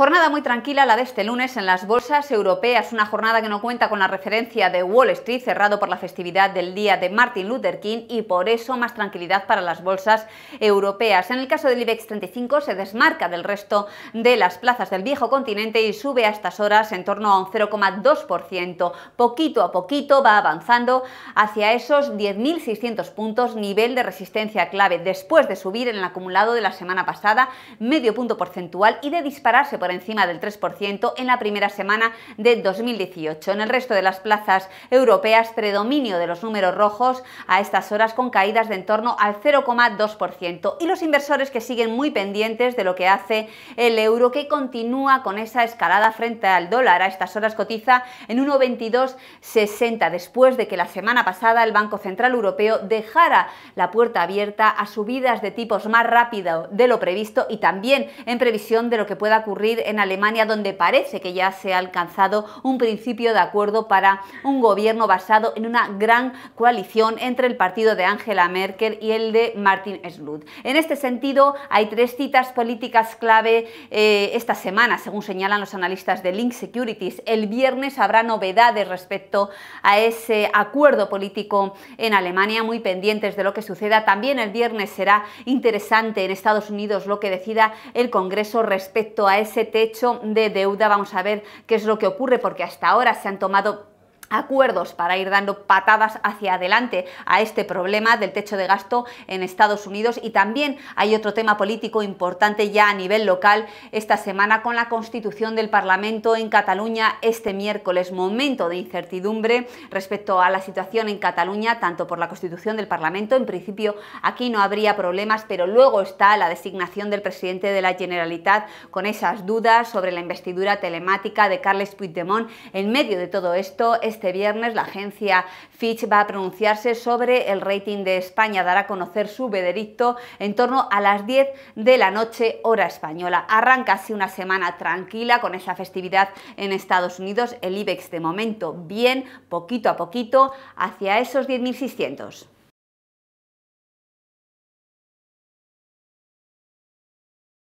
Jornada muy tranquila la de este lunes en las bolsas europeas, una jornada que no cuenta con la referencia de Wall Street cerrado por la festividad del día de Martin Luther King y por eso más tranquilidad para las bolsas europeas. En el caso del IBEX 35 se desmarca del resto de las plazas del viejo continente y sube a estas horas en torno a un 0,2%. Poquito a poquito va avanzando hacia esos 10.600 puntos, nivel de resistencia clave, después de subir en el acumulado de la semana pasada medio punto porcentual y de dispararse por encima del 3% en la primera semana de 2018. En el resto de las plazas europeas, predominio de los números rojos a estas horas con caídas de en torno al 0,2%. Y los inversores que siguen muy pendientes de lo que hace el euro, que continúa con esa escalada frente al dólar. A estas horas cotiza en 1,2260, después de que la semana pasada el Banco Central Europeo dejara la puerta abierta a subidas de tipos más rápido de lo previsto y también en previsión de lo que pueda ocurrir en Alemania, donde parece que ya se ha alcanzado un principio de acuerdo para un gobierno basado en una gran coalición entre el partido de Angela Merkel y el de Martin Schulz. En este sentido, hay tres citas políticas clave eh, esta semana, según señalan los analistas de Link Securities. El viernes habrá novedades respecto a ese acuerdo político en Alemania, muy pendientes de lo que suceda. También el viernes será interesante en Estados Unidos lo que decida el Congreso respecto a ese techo de deuda. Vamos a ver qué es lo que ocurre, porque hasta ahora se han tomado acuerdos para ir dando patadas hacia adelante a este problema del techo de gasto en Estados Unidos y también hay otro tema político importante ya a nivel local esta semana con la constitución del Parlamento en Cataluña este miércoles, momento de incertidumbre respecto a la situación en Cataluña, tanto por la constitución del Parlamento, en principio aquí no habría problemas, pero luego está la designación del presidente de la Generalitat con esas dudas sobre la investidura telemática de Carles Puigdemont. En medio de todo esto, este este viernes la agencia Fitch va a pronunciarse sobre el rating de España, dará a conocer su veredicto en torno a las 10 de la noche hora española. Arranca así una semana tranquila con esa festividad en Estados Unidos, el IBEX de momento bien, poquito a poquito, hacia esos 10.600.